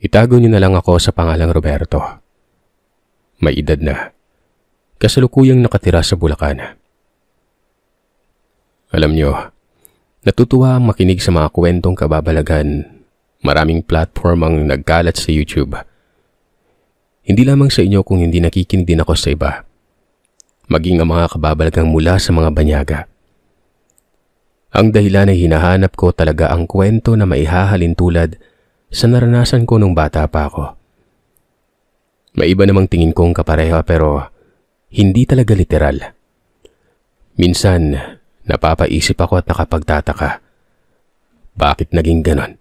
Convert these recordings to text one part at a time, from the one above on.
Itago niyo na lang ako sa pangalang Roberto. May edad na. Kasalukuyang nakatira sa Bulacan. Alam niyo, natutuwa ang makinig sa mga kwentong kababalagan. Maraming platform ang nagkalat sa YouTube. Hindi lamang sa inyo kung hindi nakikinig din ako sa iba. Maging ang mga kababalagang mula sa mga banyaga. Ang dahilan ay hinahanap ko talaga ang kwento na maihahalin tulad sa naranasan ko nung bata pa ako. Maiba namang tingin kong kapareha pero hindi talaga literal. Minsan, napapaisip ako at nakapagtataka. Bakit naging ganon?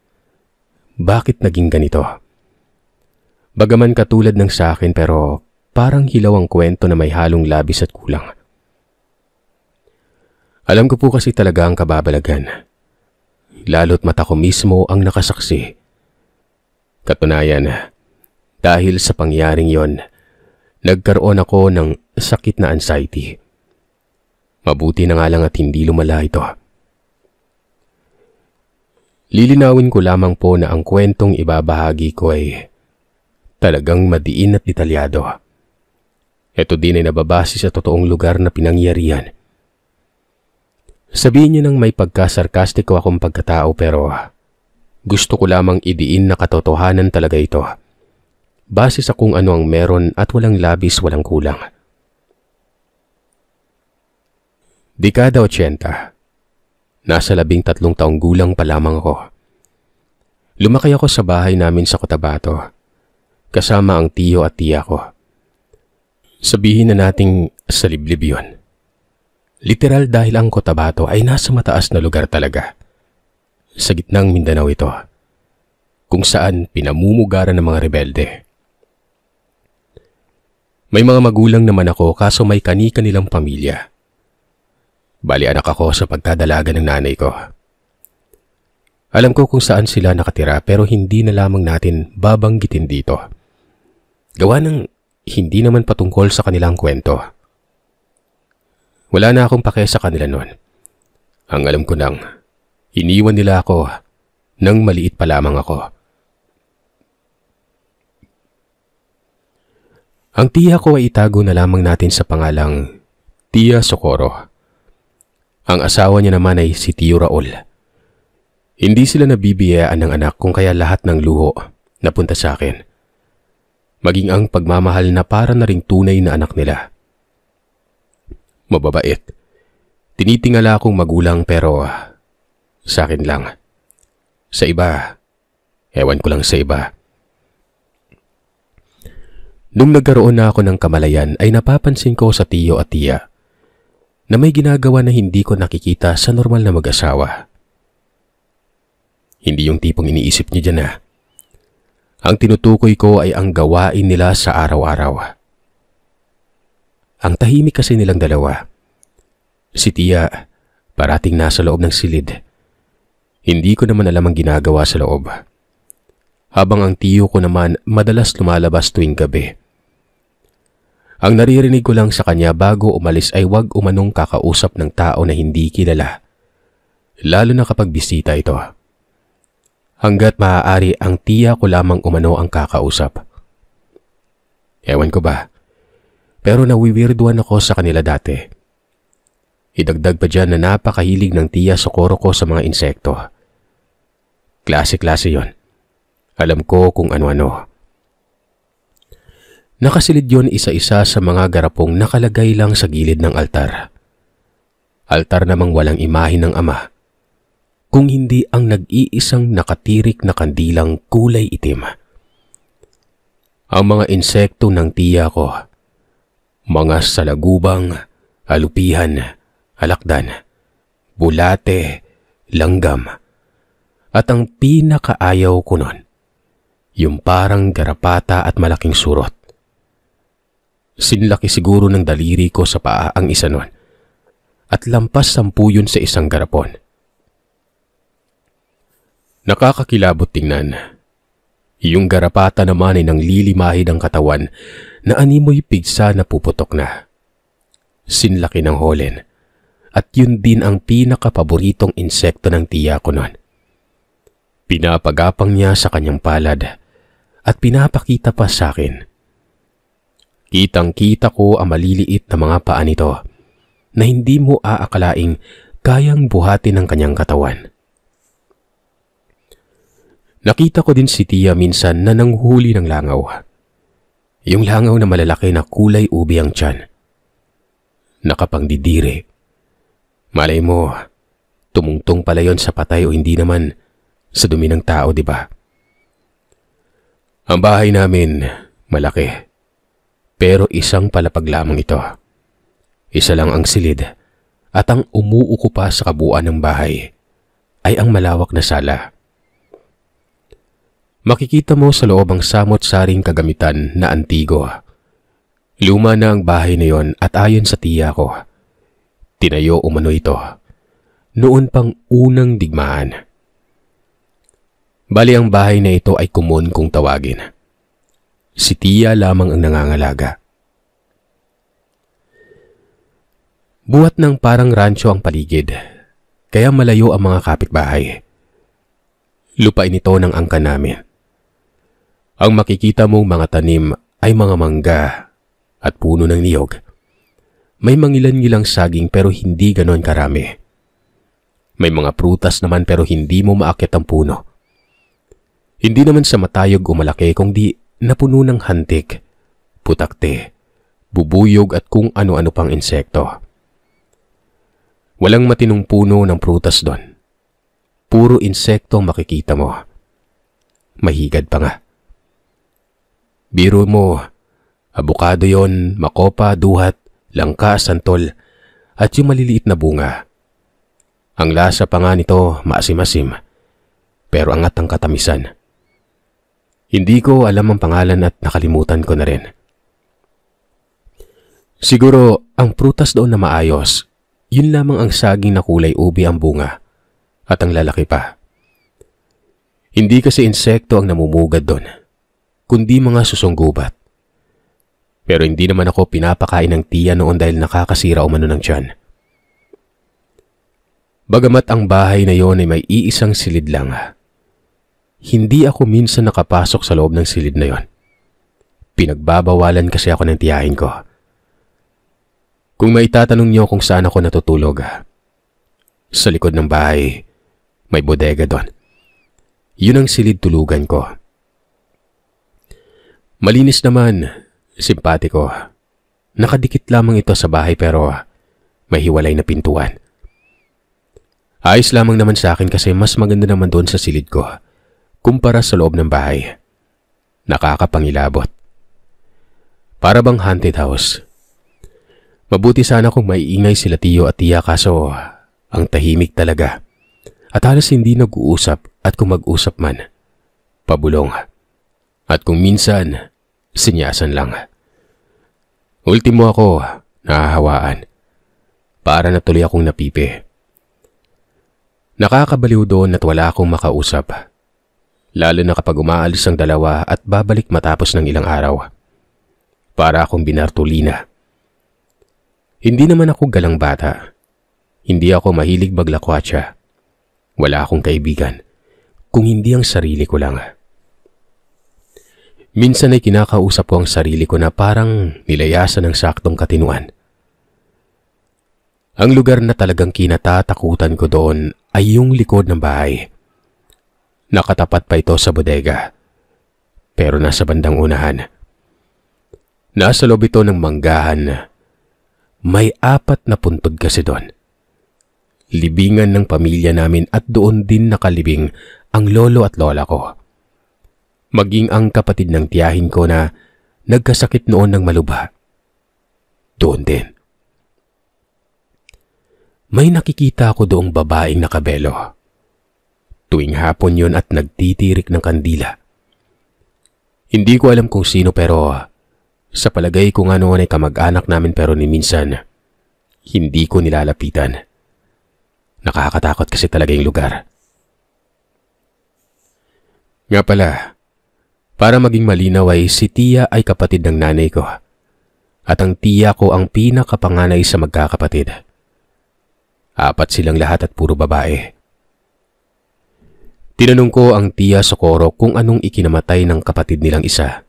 Bakit naging ganito? Bagaman katulad ng sa akin pero parang hilaw ang kwento na may halong labis at kulang. Alam ko po kasi talaga ang kababalagan. Lalo't mata ko mismo ang nakasaksi Katunayan, dahil sa pangyaring yon, nagkaroon ako ng sakit na anxiety. Mabuti na nga lang at hindi lumala ito. Lilinawin ko lamang po na ang kwentong ibabahagi ko ay talagang madiin at detalyado. Ito din ay nababase sa totoong lugar na pinangyarihan. Sabihin niyo nang may pagkasarkastiko akong pagkatao pero gusto ko lamang idiin na katotohanan talaga ito. Base sa kung ano ang meron at walang labis walang kulang. Dekada 80. Nasa labing tatlong taong gulang pa lamang ako. Lumaki ako sa bahay namin sa Cotabato. Kasama ang tiyo at tiya ko. Sabihin na nating sa liblib yun. Literal dahil ang Cotabato ay nasa mataas na lugar talaga sa gitnang Mindanao ito, kung saan pinamumugara ng mga rebelde. May mga magulang naman ako kaso may kanika nilang pamilya. Bali anak ako sa pagdadalaga ng nanay ko. Alam ko kung saan sila nakatira pero hindi na lamang natin babanggitin dito. Gawa ng hindi naman patungkol sa kanilang kwento. Wala na akong pake sa kanila noon. Ang alam ko nang Iniwan nila ako nang maliit pa lamang ako. Ang tiya ko ay itago na lamang natin sa pangalang Tia Socorro. Ang asawa niya naman ay si Tio Raul. Hindi sila nabibiyayaan ng anak kung kaya lahat ng luho napunta sa akin. Maging ang pagmamahal na para na ring tunay na anak nila. Mababait. Tinitingala akong magulang pero sa akin lang. Sa iba, ewan ko lang sa iba. Nung nagkaroon na ako ng kamalayan ay napapansin ko sa tiyo at tiya na may ginagawa na hindi ko nakikita sa normal na mag-asawa. Hindi yung tipong iniisip niya dyan ah. Ang tinutukoy ko ay ang gawain nila sa araw-araw. Ang tahimik kasi nilang dalawa. Si Tia, parating nasa loob ng silid hindi ko naman alam ang ginagawa sa loob. Habang ang tiyo ko naman madalas lumalabas tuwing gabi. Ang naririnig ko lang sa kanya bago umalis ay wag umanong kakausap ng tao na hindi kilala. Lalo na kapag bisita ito. Hanggat maaari ang tiya ko lamang umano ang kakausap. Ewan ko ba, pero nawiwirduan ako sa kanila dati. Idagdag pa dyan na napakahilig ng tiya sa koro ko sa mga insekto. Klase-klase yon. Alam ko kung ano-ano. Nakasilid yon isa-isa sa mga garapong nakalagay lang sa gilid ng altar. Altar namang walang imahe ng ama, kung hindi ang nag-iisang nakatirik na kandilang kulay itim. Ang mga insekto ng tiya ko, mga salagubang, alupihan, alakdan, bulate, langgam, at ang pinakaayaw ko nun, yung parang garapata at malaking surot. Sinlaki siguro ng daliri ko sa paa ang isa nun at lampas sampu yun sa isang garapon. Nakakakilabot tingnan. Yung garapata naman ay nang lilimahid ang katawan na animoy pigsa na puputok na. Sinlaki ng holen. At yun din ang pinakapaboritong insekto ng tiya ko nun. Pinapagapang niya sa kanyang palad at pinapakita pa sa akin. Kitang-kita ko ang maliliit na mga paa nito na hindi mo aakalaing kayang buhatin ng kanyang katawan. Nakita ko din si Tia minsan na nanghuli ng langaw. Yung langaw na malalaki na kulay ubi ang tiyan. Nakapangdidire. Malay mo, tumungtong pala yon sa patay o hindi naman sa dumi ng tao, di ba? Ang bahay namin, malaki. Pero isang palapag lamang ito. Isa lang ang silid at ang umuuko sa kabuuan ng bahay ay ang malawak na sala. Makikita mo sa loob ang samot-saring kagamitan na antigo. Luma na ang bahay na yon at ayon sa tiya ko, tinayo umano ito. Noon pang unang digmaan Bali ang bahay na ito ay kumon kung tawagin. Si Tia lamang ang nangangalaga. Buhat ng parang rancho ang paligid, kaya malayo ang mga kapitbahay. Lupain ito ng angka namin. Ang makikita mong mga tanim ay mga mangga at puno ng niyog. May mangilan-ngilang saging pero hindi ganon karami. May mga prutas naman pero hindi mo maakit ang puno. Hindi naman siya matayog o malaki kung napuno ng hantik, putakte, bubuyog at kung ano-ano pang insekto. Walang matinong puno ng prutas doon. Puro insekto makikita mo. Mahigad pa nga. Biro mo, abukado yon, makopa, duhat, langka, santol, at yung maliliit na bunga. Ang lasa pa nga nito maasim-asim. pero angat ang katamisan. Hindi ko alam ang pangalan at nakalimutan ko na rin. Siguro ang prutas doon na maayos, yun lamang ang saging na kulay ubi ang bunga at ang lalaki pa. Hindi kasi insekto ang namumugad doon, kundi mga susunggubat. Pero hindi naman ako pinapakain ng tiya noon dahil nakakasira umano ng tiyan. Bagamat ang bahay na yon ay may iisang silid lang, hindi ako minsan nakapasok sa loob ng silid na yon. Pinagbabawalan kasi ako ng tiyahin ko. Kung maitatanong niyo kung saan ako natutulog, sa likod ng bahay, may bodega doon. Yun ang silid tulugan ko. Malinis naman, simpatiko. Nakadikit lamang ito sa bahay pero may hiwalay na pintuan. Ayos lamang naman sa akin kasi mas maganda naman doon sa silid ko kumpara sa loob ng bahay. Nakakapangilabot. Para bang haunted house. Mabuti sana kung maiingay sila tiyo at tiya kaso ang tahimik talaga. At halos hindi nag-uusap at kung mag-usap man, pabulong. At kung minsan, sinyasan lang. Ultimo ako, nahahawaan. Para natuloy akong napipi. Nakakabaliw doon at wala akong makausap lalo na kapag umaalis ang dalawa at babalik matapos ng ilang araw. Para akong binartulina. Hindi naman ako galang bata. Hindi ako mahilig maglakwatsa. Wala akong kaibigan. Kung hindi ang sarili ko lang. Minsan ay kinakausap ko ang sarili ko na parang nilayasan ng saktong katinuan. Ang lugar na talagang kinatatakutan ko doon ay yung likod ng bahay. Nakatapat pa ito sa bodega. Pero nasa bandang unahan. Nasa loob ito ng manggahan. May apat na puntod kasi doon. Libingan ng pamilya namin at doon din nakalibing ang lolo at lola ko. Maging ang kapatid ng tiyahin ko na nagkasakit noon ng malubha. Doon din. May nakikita ako doong babaeng nakabelo. Tuwing hapon yon at nagtitirik ng kandila. Hindi ko alam kung sino pero sa palagay ko nga noon ay kamag-anak namin pero ni minsan hindi ko nilalapitan. Nakakatakot kasi talaga yung lugar. Nga pala, para maging malinaw ay si Tia ay kapatid ng nanay ko. At ang Tia ko ang pinakapanganay sa magkakapatid. Apat silang lahat at puro babae. Tinanong ko ang tiya Socorro kung anong ikinamatay ng kapatid nilang isa.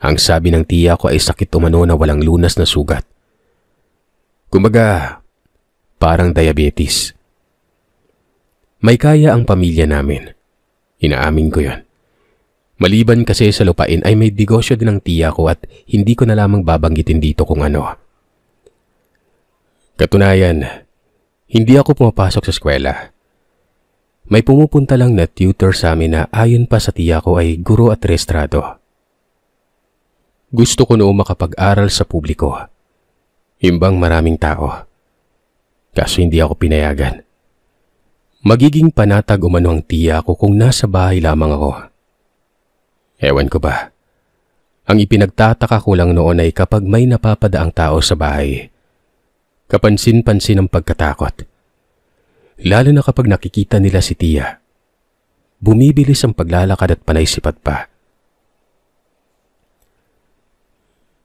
Ang sabi ng tiya ko ay sakit umano na walang lunas na sugat. Kumbaga, parang diabetes. May kaya ang pamilya namin. Inaamin ko yon. Maliban kasi sa lupain ay may negosyo din ng tiya ko at hindi ko na lamang babanggitin dito kung ano. Katunayan, hindi ako pumapasok sa eskwela. May pumupunta lang na tutor sa amin na ayon pa sa tiya ko ay guro at restrado. Gusto ko noong makapag-aral sa publiko. Imbang maraming tao. Kaso hindi ako pinayagan. Magiging panatag umano ang tiya ko kung nasa bahay lamang ako. Ewan ko ba. Ang ipinagtataka ko lang noon ay kapag may napapadaang tao sa bahay. Kapansin-pansin ang pagkatakot lalo na kapag nakikita nila si Tia. Bumibilis ang paglalakad at panaisipat pa.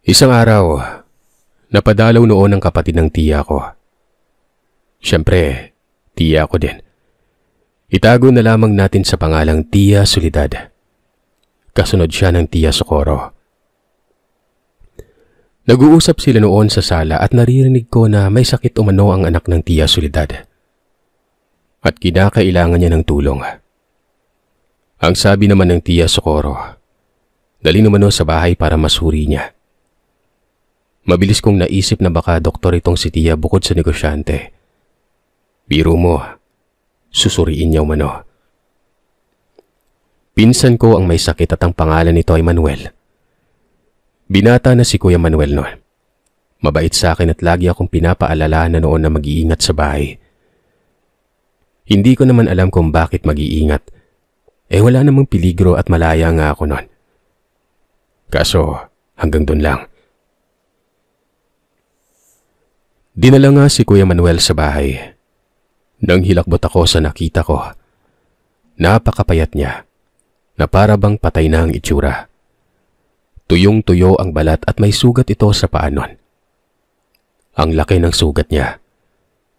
Isang araw, napadalaw noon ang kapatid ng Tia ko. Siyempre, Tia ko din. Itago na lamang natin sa pangalang Tia Solidad. Kasunod siya ng Tia Socorro. Nag-uusap sila noon sa sala at naririnig ko na may sakit umano ang anak ng Tia Solidad at kinakailangan niya ng tulong. Ang sabi naman ng tiya Socorro, dali naman sa bahay para masuri niya. Mabilis kong naisip na baka doktor itong si tiya bukod sa negosyante. Biro mo, susuriin niya umano. Pinsan ko ang may sakit at ang pangalan nito ay Manuel. Binata na si Kuya Manuel noon. Mabait sa akin at lagi akong pinapaalala na noon na mag-iingat sa bahay. Hindi ko naman alam kung bakit mag-iingat. Eh wala namang piligro at malaya nga ako nun. Kaso, hanggang dun lang. Dinala nga si Kuya Manuel sa bahay. Nang hilakbot ako sa nakita ko, napakapayat niya na para bang patay na ang itsura. Tuyong-tuyo ang balat at may sugat ito sa paanon. Ang laki ng sugat niya.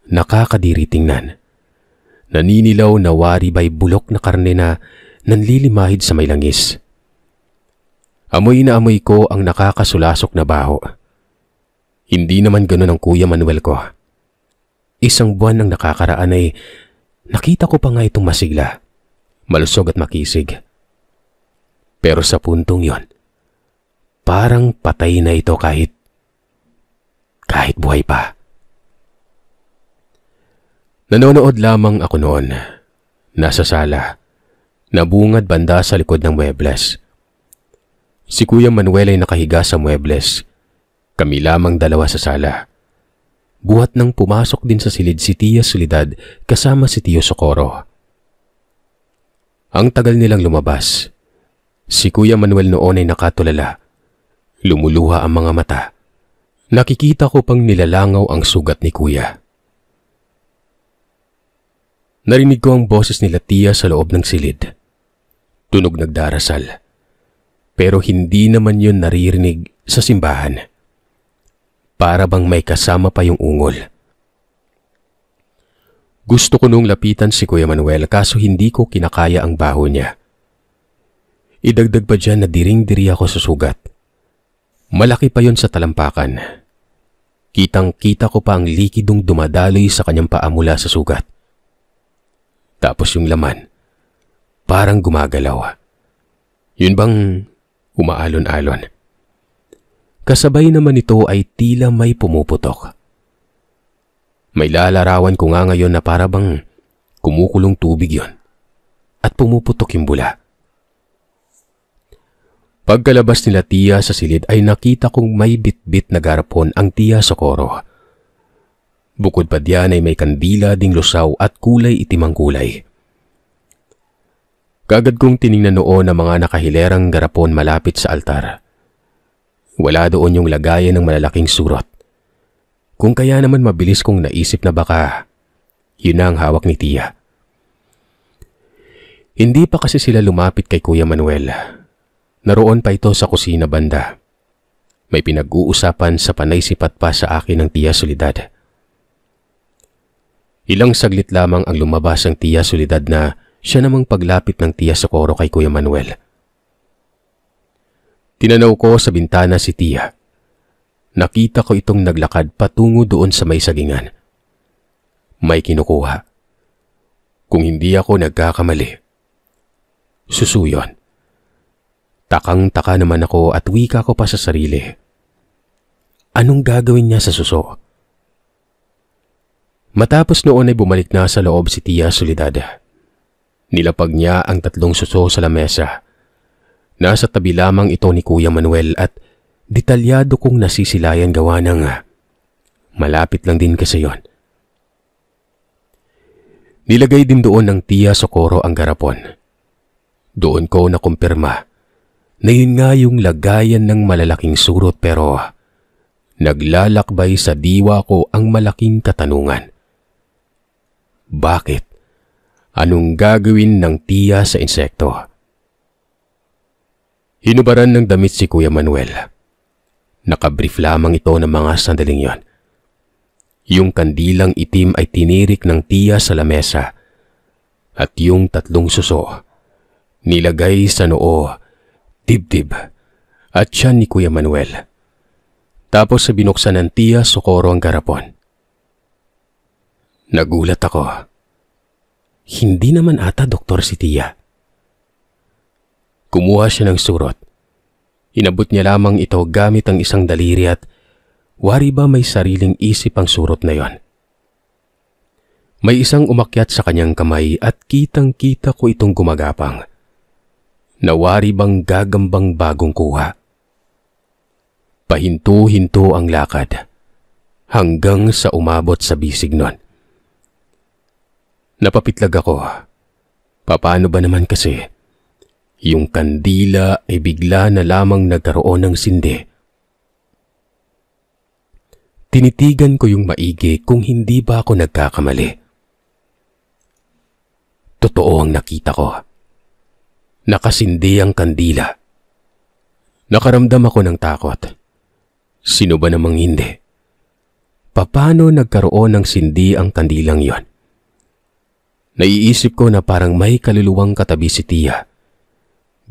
Nakakadiri tingnan naninilaw na wari ba'y bulok na karne na nanlilimahid sa may langis. Amoy na amoy ko ang nakakasulasok na baho. Hindi naman ganun ang Kuya Manuel ko. Isang buwan ng nakakaraan ay nakita ko pa nga itong masigla, malusog at makisig. Pero sa puntong yon, parang patay na ito kahit kahit buhay pa. Nanonood lamang ako noon. Nasa sala. Nabungad banda sa likod ng muebles. Si Kuya Manuel ay nakahiga sa muebles. Kami lamang dalawa sa sala. Buhat nang pumasok din sa silid si Tia Solidad kasama si Tio Socorro. Ang tagal nilang lumabas. Si Kuya Manuel noon ay nakatulala. Lumuluha ang mga mata. Nakikita ko pang nilalangaw ang sugat ni Kuya. Narinig ko ang boses ni Latia sa loob ng silid. Tunog nagdarasal. Pero hindi naman yon naririnig sa simbahan. Para bang may kasama pa yung ungol. Gusto ko nung lapitan si Kuya Manuel kaso hindi ko kinakaya ang baho niya. Idagdag pa dyan na diring-diri ako sa sugat. Malaki pa yon sa talampakan. Kitang-kita ko pa ang likidong dumadaloy sa kanyang paa mula sa sugat. Tapos yung laman, parang gumagalaw. Ah. Yun bang umaalon-alon? Kasabay naman ito ay tila may pumuputok. May lalarawan ko nga ngayon na parabang kumukulong tubig yon at pumuputok yung bula. Pagkalabas nila tiya sa silid ay nakita kong may bitbit na garapon ang tiya Socorro Bukod pa diyan ay may kandila ding lusaw at kulay itimang kulay. Kagad kong tiningnan noon ang mga nakahilerang garapon malapit sa altar. Wala doon yung lagayan ng malalaking surot. Kung kaya naman mabilis kong naisip na baka, yun ang hawak ni Tia. Hindi pa kasi sila lumapit kay Kuya Manuel. Naroon pa ito sa kusina banda. May pinag-uusapan sa panay pa sa akin ng Tia Solidad. Ilang saglit lamang ang lumabas ang tiya Solidad na siya namang paglapit ng tiya Socorro kay Kuya Manuel. Tinanaw ko sa bintana si tiya. Nakita ko itong naglakad patungo doon sa may sagingan. May kinukuha. Kung hindi ako nagkakamali. Susuyon. Takang-taka naman ako at wika ko pa sa sarili. Anong gagawin niya sa suso? Matapos noon ay bumalik na sa loob si Tia Soledad. Nilapag niya ang tatlong suso sa lamesa. Nasa tabi lamang ito ni Kuya Manuel at detalyado kong nasisilayan gawa ng ah, malapit lang din kasi yon. Nilagay din doon ng Tia Socorro ang garapon. Doon ko nakumpirma na yun nga yung lagayan ng malalaking surot pero naglalakbay sa diwa ko ang malaking katanungan. Bakit? Anong gagawin ng tiya sa insekto? Hinubaran ng damit si Kuya Manuel. Nakabrief lamang ito ng mga sandaling yon. Yung kandilang itim ay tinirik ng tiya sa lamesa at yung tatlong suso nilagay sa noo, dibdib at siya ni Kuya Manuel. Tapos sa binuksan ng tiya, sukoro ang garapon. Nagulat ako. Hindi naman ata doktor si Tia. Kumuha siya ng surot. Inabot niya lamang ito gamit ang isang daliri at wari ba may sariling isip ang surot na yon. May isang umakyat sa kanyang kamay at kitang-kita ko itong gumagapang. Nawari bang gagambang bagong kuha? Pahinto-hinto ang lakad hanggang sa umabot sa bisig nun. Napapitlag ako. Papaano ba naman kasi? Yung kandila ay bigla na lamang nagkaroon ng sindi. Tinitigan ko yung maigi kung hindi ba ako nagkakamali. Totoo ang nakita ko. Nakasindi ang kandila. Nakaramdam ako ng takot. Sino ba namang hindi? Papano nagkaroon ng sindi ang kandilang yon? Naiisip ko na parang may kaluluwang katabi si Tia.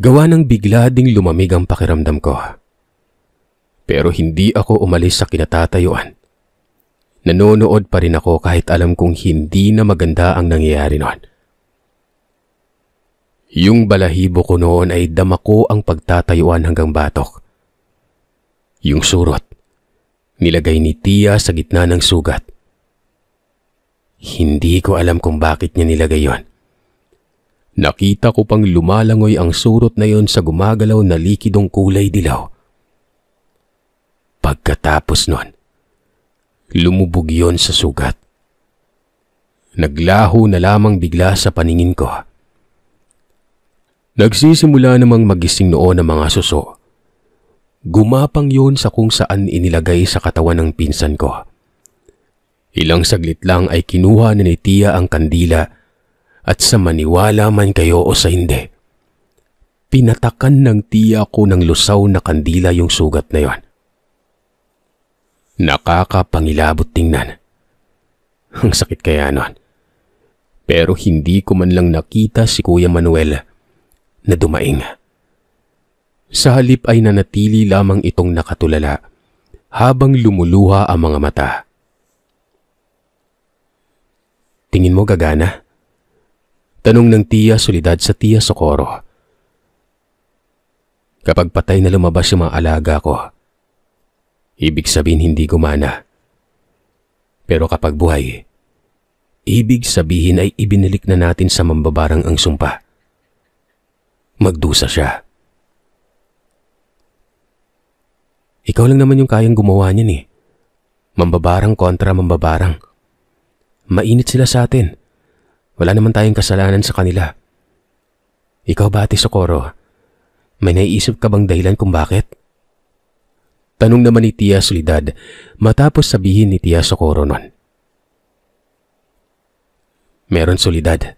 Gawa ng bigla ding lumamig ang pakiramdam ko. Pero hindi ako umalis sa kinatatayuan. Nanonood pa rin ako kahit alam kong hindi na maganda ang nangyayari noon. Yung balahibo ko noon ay damako ang pagtatayuan hanggang batok. Yung surot, nilagay ni Tia sa gitna ng sugat. Hindi ko alam kung bakit niya nilagay yon. Nakita ko pang lumalangoy ang surot na yon sa gumagalaw na likidong kulay dilaw. Pagkatapos nun, lumubog yon sa sugat. Naglaho na lamang bigla sa paningin ko. Nagsisimula namang magising noon ang mga suso. Gumapang yon sa kung saan inilagay sa katawan ng pinsan ko. Ilang saglit lang ay kinuha ni Tia ang kandila at sa maniwala man kayo o sa hindi. Pinatakan ng tiya ko ng lusaw na kandila yung sugat na yon. Nakakapangilabot tingnan. Ang sakit kaya nun. Pero hindi ko man lang nakita si Kuya Manuel na dumaing. Sa halip ay nanatili lamang itong nakatulala habang lumuluha ang mga mata. Tingin mo gagana? Tanong ng tiya Solidad sa tiya Socorro. Kapag patay na lumabas yung mga alaga ko, ibig sabihin hindi gumana. Pero kapag buhay, ibig sabihin ay ibinilik na natin sa mambabarang ang sumpa. Magdusa siya. Ikaw lang naman yung kayang gumawa niyan eh. Mambabarang kontra mambabarang. Mainit sila sa atin. Wala naman tayong kasalanan sa kanila. Ikaw ba, Ate Socorro? May naiisip ka bang dahilan kung bakit? Tanong naman ni Tia Solidad matapos sabihin ni Tia Socorro nun. Meron Solidad.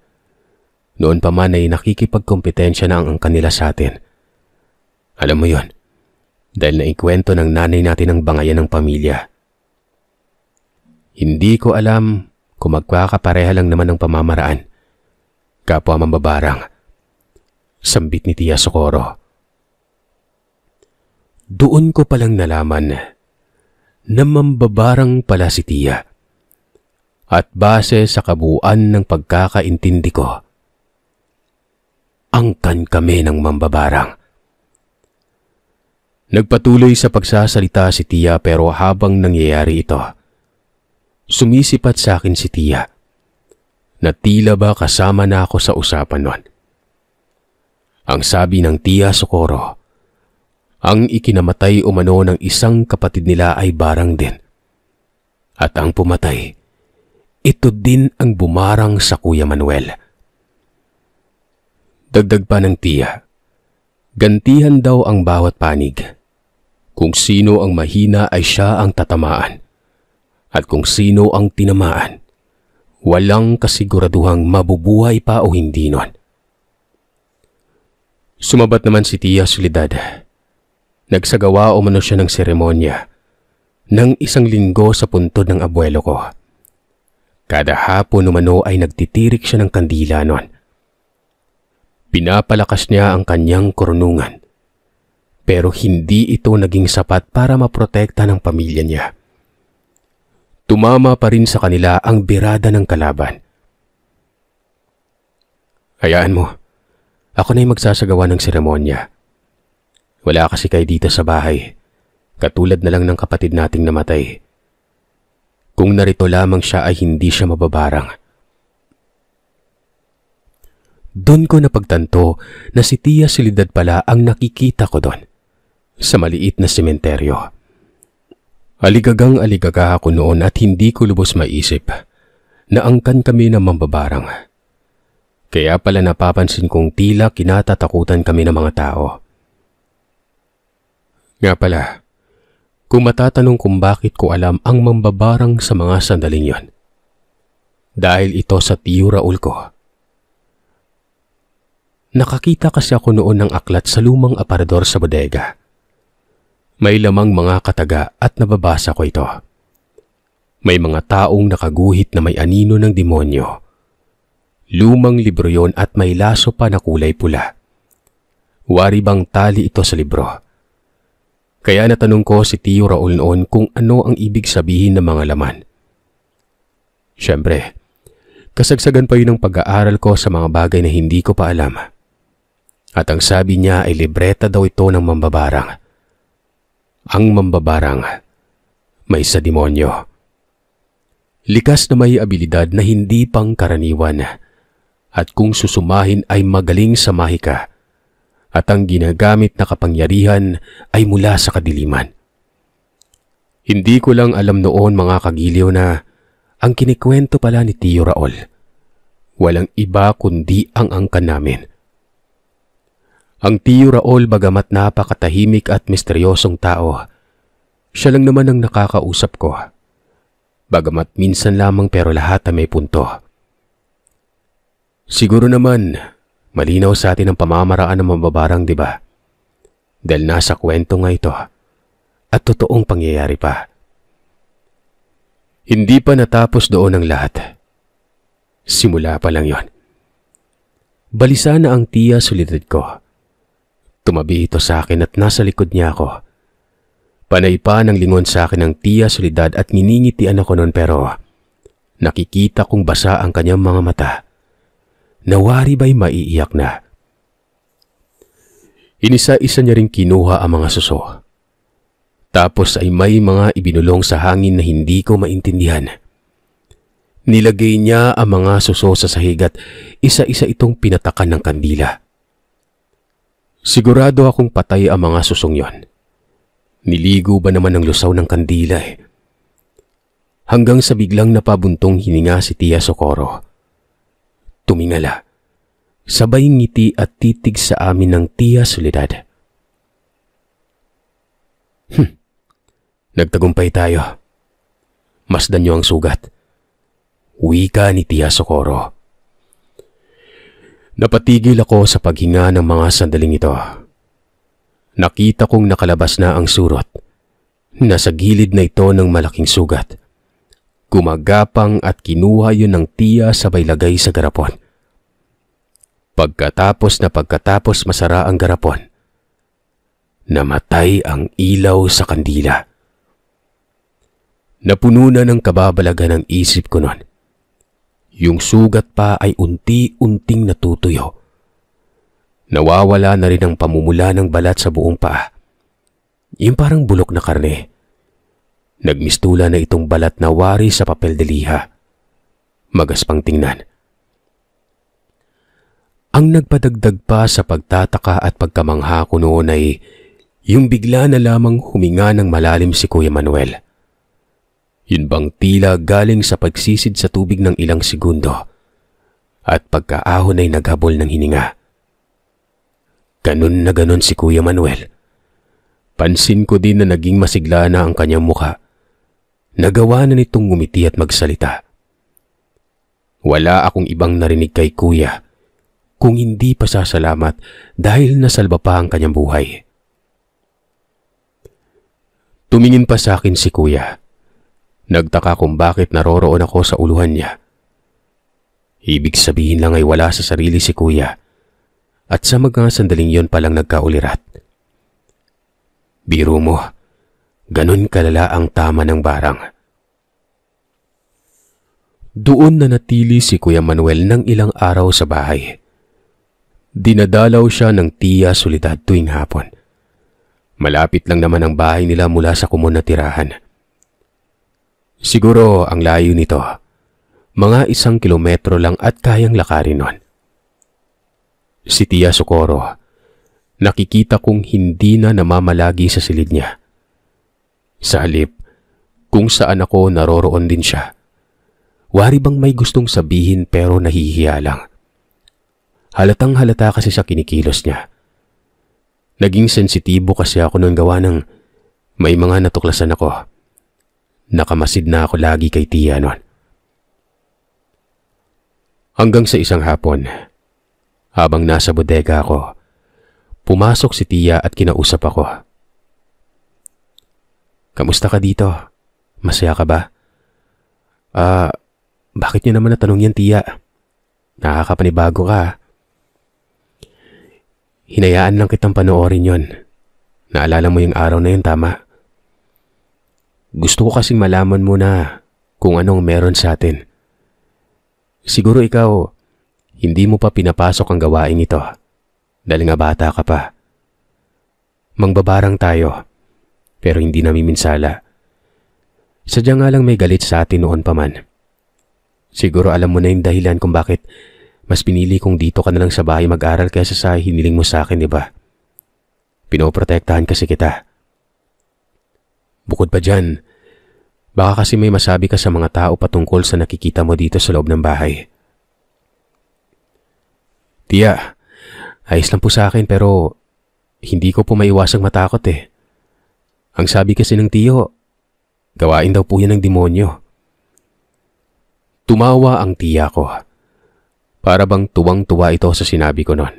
Noon pa man ay nakikipagkompetensya na ang kanila sa atin. Alam mo yon dahil naikwento ng nanay natin ang bangayan ng pamilya. Hindi ko alam kung magkakapareha lang naman ng pamamaraan. Kapwa mambabarang. Sambit ni Tia Socorro. Doon ko palang nalaman na mambabarang pala si Tia. At base sa kabuuan ng pagkakaintindi ko, angkan kami ng mambabarang. Nagpatuloy sa pagsasalita si Tia pero habang nangyayari ito, sumisipat sa akin si Tia na tila ba kasama na ako sa usapan nun. Ang sabi ng Tia Socorro, ang ikinamatay umano ng isang kapatid nila ay barang din. At ang pumatay, ito din ang bumarang sa Kuya Manuel. Dagdag pa ng Tia, gantihan daw ang bawat panig. Kung sino ang mahina ay siya ang tatamaan at kung sino ang tinamaan. Walang kasiguraduhang mabubuhay pa o hindi nun. Sumabat naman si Tia Solidad. Nagsagawa o mano siya ng seremonya ng isang linggo sa puntod ng abuelo ko. Kada hapon umano ay nagtitirik siya ng kandila nun. Pinapalakas niya ang kanyang korunungan. Pero hindi ito naging sapat para maprotekta ng pamilya niya tumama pa rin sa kanila ang birada ng kalaban. Hayaan mo, ako na'y magsasagawa ng seremonya. Wala kasi kay dito sa bahay, katulad na lang ng kapatid nating namatay. Kung narito lamang siya ay hindi siya mababarang. Doon ko napagtanto na si Tia Silidad pala ang nakikita ko doon sa maliit na sementeryo. Aligagang aligaga ako noon at hindi ko lubos maisip na angkan kami ng mambabarang. Kaya pala napapansin kong tila kinatatakutan kami ng mga tao. Nga pala, kung matatanong kung bakit ko alam ang mambabarang sa mga sandaling yon. Dahil ito sa tiyo raul ko. Nakakita kasi ako noon ng aklat sa lumang aparador sa bodega may lamang mga kataga at nababasa ko ito. May mga taong nakaguhit na may anino ng demonyo. Lumang libro yon at may laso pa na kulay pula. Wari bang tali ito sa libro? Kaya natanong ko si Tio Raul noon kung ano ang ibig sabihin ng mga laman. Siyempre, kasagsagan pa yun ang pag-aaral ko sa mga bagay na hindi ko pa alam. At ang sabi niya ay libreta daw ito ng mambabarang. Ang mambabarang may sa demonyo. Likas na may abilidad na hindi pangkaraniwan at kung susumahin ay magaling sa mahika at ang ginagamit na kapangyarihan ay mula sa kadiliman. Hindi ko lang alam noon mga kagiliw na ang kinikwento pala ni Tiyo Raol. Walang iba kundi ang angkan namin ang Tiyo Raul bagamat napakatahimik at misteryosong tao, siya lang naman ang nakakausap ko. Bagamat minsan lamang pero lahat ay may punto. Siguro naman, malinaw sa atin ang pamamaraan ng mababarang, di ba? Dahil nasa kwento nga ito at totoong pangyayari pa. Hindi pa natapos doon ang lahat. Simula pa lang yon. Balisa na ang tiya sa ko Tumabi ito sa akin at nasa likod niya ako. Panay pa ng lingon sa akin ang tiya solidad at niningitian ako noon pero nakikita kong basa ang kanyang mga mata. Nawari ba'y maiiyak na? Inisa-isa niya rin kinuha ang mga suso. Tapos ay may mga ibinulong sa hangin na hindi ko maintindihan. Nilagay niya ang mga suso sa sahig at isa-isa itong pinatakan ng kandila. Sigurado akong patay ang mga susong yon. Niligo ba naman ang lusaw ng kandila eh. Hanggang sa biglang napabuntong hininga si Tia Socorro. Tumingala. Sabay ngiti at titig sa amin ng Tia Soledad. Hm. Nagtagumpay tayo. Masdan niyo ang sugat. Wika ni Tia Socorro. Napatigil ako sa paghinga ng mga sandaling ito. Nakita kong nakalabas na ang surot. Nasa gilid na ito ng malaking sugat. Gumagapang at kinuha yun ng tiya sabay lagay sa garapon. Pagkatapos na pagkatapos masara ang garapon, namatay ang ilaw sa kandila. Napuno na ng kababalagan ng isip ko noon. Yung sugat pa ay unti-unting natutuyo. Nawawala na rin ang pamumula ng balat sa buong paa. Yung parang bulok na karne. Nagmistula na itong balat na wari sa papel de liha. Magaspang tingnan. Ang nagpadagdag pa sa pagtataka at pagkamangha ko noon ay yung bigla na lamang huminga ng malalim si Kuya Manuel. Yun bang tila galing sa pagsisid sa tubig ng ilang segundo at pagkaahon ay naghabol ng hininga. Ganun na ganun si Kuya Manuel. Pansin ko din na naging masigla na ang kanyang mukha. Nagawa na nitong ngumiti at magsalita. Wala akong ibang narinig kay Kuya kung hindi pa pasasalamat dahil nasalba pa ang kanyang buhay. Tumingin pa sa akin si Kuya Nagtaka kung bakit naroroon ako sa uluhan niya. Ibig sabihin lang ay wala sa sarili si kuya at sa mga sandaling yon palang nagkaulirat. Biro mo, ganun kalala ang tama ng barang. Doon na natili si Kuya Manuel ng ilang araw sa bahay. Dinadalaw siya ng tiya solidad tuwing hapon. Malapit lang naman ang bahay nila mula sa kumun na tirahan. Siguro ang layo nito. Mga isang kilometro lang at kayang lakarin nun. Si Tia Socorro, nakikita kong hindi na namamalagi sa silid niya. Sa halip, kung saan ako naroroon din siya. Wari bang may gustong sabihin pero nahihiya lang. Halatang halata kasi sa kinikilos niya. Naging sensitibo kasi ako nung gawa ng may mga natuklasan ako. Nakamasid na ako lagi kay Tia noon. Hanggang sa isang hapon, habang nasa bodega ako, pumasok si Tia at kinausap ako. Kamusta ka dito? Masaya ka ba? Ah, uh, bakit niya naman natanong yan, Tia? Nakakapanibago ka. Ah. Hinayaan lang kitang panoorin yon. Naalala mo yung araw na yun, tama? Gusto ko kasing malaman mo na kung anong meron sa atin. Siguro ikaw, hindi mo pa pinapasok ang gawain ito dahil nga bata ka pa. Mangbabarang tayo pero hindi namiminsala. Sadya nga lang may galit sa atin noon pa man. Siguro alam mo na yung dahilan kung bakit mas pinili kong dito ka na lang sa bahay mag-aral kaysa sa hiniling mo sa akin, di ba? Pinoprotektahan kasi kita. Bukod pa dyan, baka kasi may masabi ka sa mga tao patungkol sa nakikita mo dito sa loob ng bahay. Tiya, ayos lang po sa akin pero hindi ko po maiwasang matakot eh. Ang sabi kasi ng tiyo, gawain daw po yan ng demonyo. Tumawa ang tiya ko. Para bang tuwang-tuwa ito sa sinabi ko noon.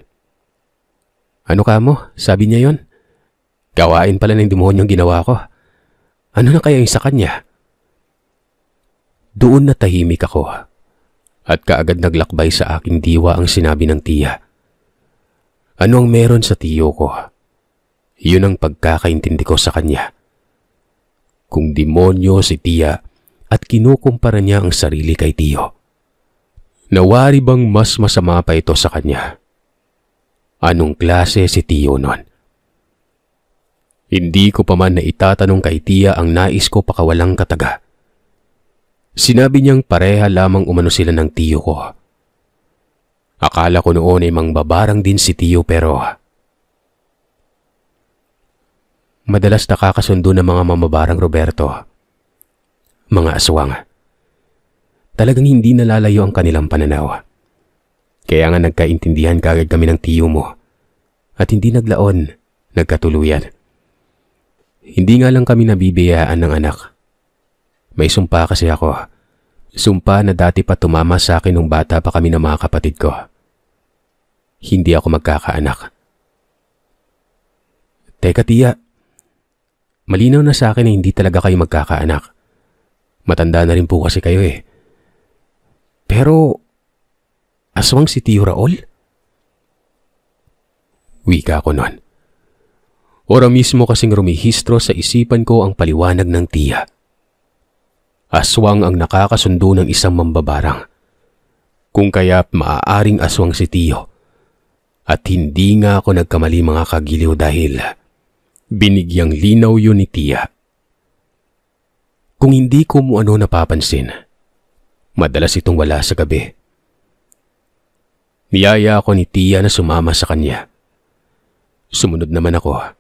Ano ka mo? Sabi niya yon. Gawain pala ng demonyo ang ginawa ko. Ano na kaya yung sa kanya? Doon na tahimik ako at kaagad naglakbay sa aking diwa ang sinabi ng tiya. Ano ang meron sa tiyo ko? Yun ang pagkakaintindi ko sa kanya. Kung demonyo si tiya at kinukumpara niya ang sarili kay tiyo. Nawari bang mas masama pa ito sa kanya? Anong klase si tiyo nun? Hindi ko pa man na itatanong kay Tia ang nais ko pakawalang kataga. Sinabi niyang pareha lamang umano sila ng tiyo ko. Akala ko noon ay mangbabarang din si tiyo pero... Madalas nakakasundo ng mga mamabarang Roberto. Mga aswang. Talagang hindi nalalayo ang kanilang pananaw. Kaya nga nagkaintindihan kagad kami ng tiyo mo. At hindi naglaon, nagkatuluyan. Hindi nga lang kami nabibiyayaan ng anak. May sumpa kasi ako. Sumpa na dati pa tumama sa akin nung bata pa kami ng mga kapatid ko. Hindi ako magkakaanak. Teka tiya, malinaw na sa akin na hindi talaga kayo magkakaanak. Matanda na rin po kasi kayo eh. Pero, aswang si Tio Raul? Wika ko nun. Ora mismo kasing rumihistro sa isipan ko ang paliwanag ng tiya. Aswang ang nakakasundo ng isang mambabarang. Kung kaya't maaaring aswang si Tiyo. At hindi nga ako nagkamali mga kagiliw dahil binigyang linaw yun ni tiya. Kung hindi ko mo ano napapansin, madalas itong wala sa gabi. Niyaya ako ni tiya na sumama sa kanya. Sumunod naman ako.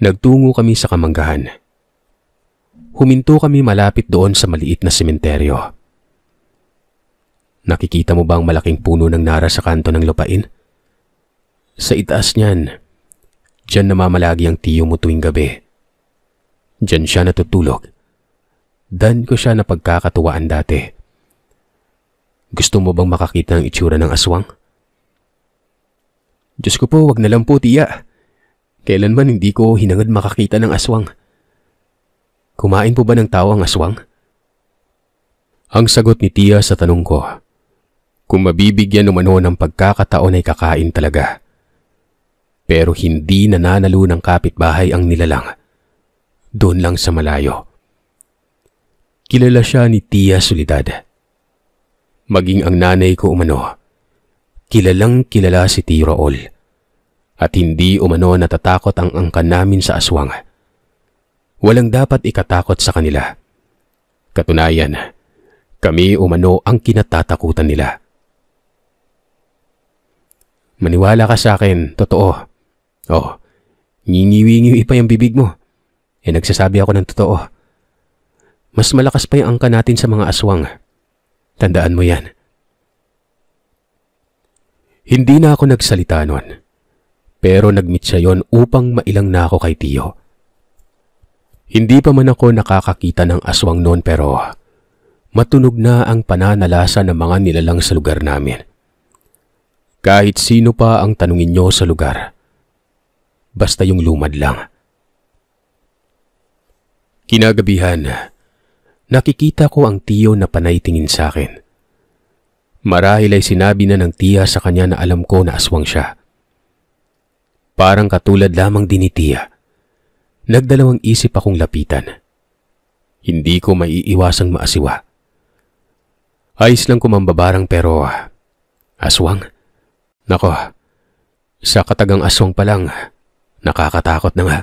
Nagtungo kami sa kamanggahan. Huminto kami malapit doon sa maliit na sementeryo. Nakikita mo ba ang malaking puno ng nara sa kanto ng lupain? Sa itaas niyan, diyan namamalagi ang tiyo mo tuwing gabi. Diyan siya natutulog. Dan ko siya na pagkakatuwaan dati. Gusto mo bang makakita ng itsura ng aswang? Diyos ko po, wag na lang po, tiya. Kailanman hindi ko hinangad makakita ng aswang. Kumain po ba ng tao ang aswang? Ang sagot ni Tia sa tanong ko, kung mabibigyan umano ng pagkakataon ay kakain talaga. Pero hindi nananalo ng kapitbahay ang nilalang. Doon lang sa malayo. Kilala siya ni Tia Solidad. Maging ang nanay ko umano, kilalang kilala si Tiro Raul at hindi umano natatakot ang angkan namin sa aswang. Walang dapat ikatakot sa kanila. Katunayan, kami umano ang kinatatakutan nila. Maniwala ka sa akin, totoo. Oh, ngingiwi-ngiwi pa yung bibig mo. Eh nagsasabi ako ng totoo. Mas malakas pa yung angka natin sa mga aswang. Tandaan mo yan. Hindi na ako nagsalita noon. Pero nagmeet siya yon upang mailang na ako kay Tio. Hindi pa man ako nakakakita ng aswang noon pero matunog na ang pananalasa ng mga nilalang sa lugar namin. Kahit sino pa ang tanungin nyo sa lugar, basta yung lumad lang. Kinagabihan, nakikita ko ang tiyo na panay tingin sa akin. Marahil ay sinabi na ng tiya sa kanya na alam ko na aswang siya. Parang katulad lamang din ni Tia. Nagdalawang isip akong lapitan. Hindi ko maiiwasang maasiwa. Ayos lang kumambabarang pero... Ah, aswang? Nako, sa katagang aswang pa lang, nakakatakot na nga.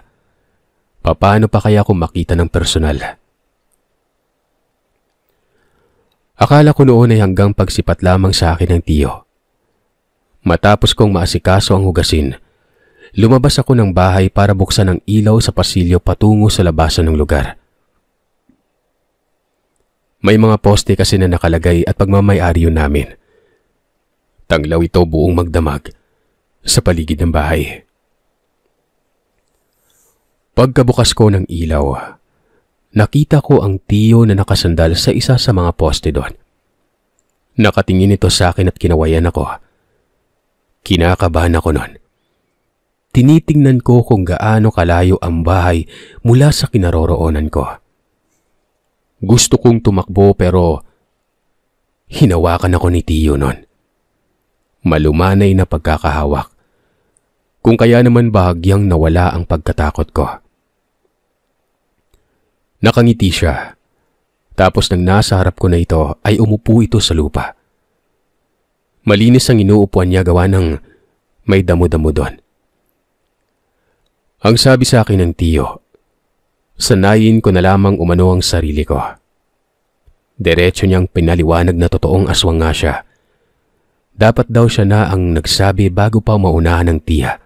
Papaano pa kaya kung makita ng personal? Akala ko noon ay hanggang pagsipat lamang sa akin ng tiyo. Matapos kong maasikaso ang hugasin, lumabas ako ng bahay para buksan ang ilaw sa pasilyo patungo sa labasan ng lugar. May mga poste kasi na nakalagay at pagmamayari yun namin. Tanglaw ito buong magdamag sa paligid ng bahay. Pagkabukas ko ng ilaw, nakita ko ang tiyo na nakasandal sa isa sa mga poste doon. Nakatingin ito sa akin at kinawayan ako. Kinakabahan ako noon tinitingnan ko kung gaano kalayo ang bahay mula sa kinaroroonan ko. Gusto kong tumakbo pero hinawakan ako ni Tiyo noon. Malumanay na pagkakahawak. Kung kaya naman bahagyang nawala ang pagkatakot ko. Nakangiti siya. Tapos nang nasa harap ko na ito ay umupo ito sa lupa. Malinis ang inuupuan niya gawa ng may damo-damo doon. Ang sabi sa akin ng tiyo, sanayin ko na lamang umano ang sarili ko. Diretso niyang pinaliwanag na totoong aswang nga siya. Dapat daw siya na ang nagsabi bago pa maunahan ng tiya.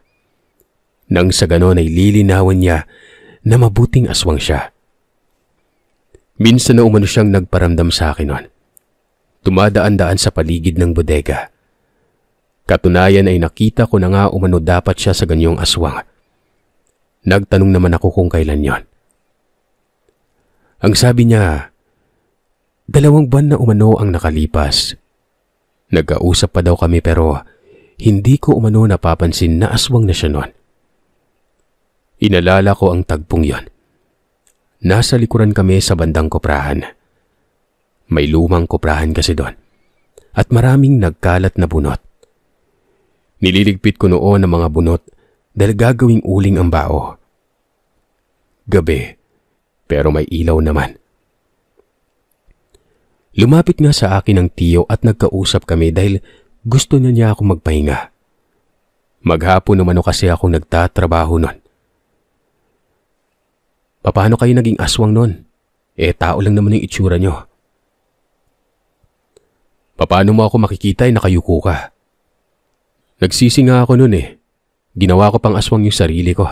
Nang sa ganon ay lilinawan niya na mabuting aswang siya. Minsan na umano siyang nagparamdam sa akin noon. Tumadaan-daan sa paligid ng bodega. Katunayan ay nakita ko na nga umano dapat siya sa ganyong aswang. Nagtanong naman ako kung kailan yon. Ang sabi niya, dalawang buwan na umano ang nakalipas. Nagkausap pa daw kami pero hindi ko umano napapansin na aswang na siya noon. Inalala ko ang tagpong yon. Nasa likuran kami sa bandang koprahan. May lumang koprahan kasi doon. At maraming nagkalat na bunot. Nililigpit ko noon ang mga bunot dahil gagawing uling ang bao. Gabi, pero may ilaw naman. Lumapit nga sa akin ang tiyo at nagkausap kami dahil gusto niya niya ako magpahinga. Maghapon naman o kasi ako nagtatrabaho nun. Paano kayo naging aswang nun? Eh tao lang naman yung itsura nyo. Paano mo ako makikita ay nakayuko ka? Nagsisi nga ako nun eh. Ginawa ko pang aswang yung sarili ko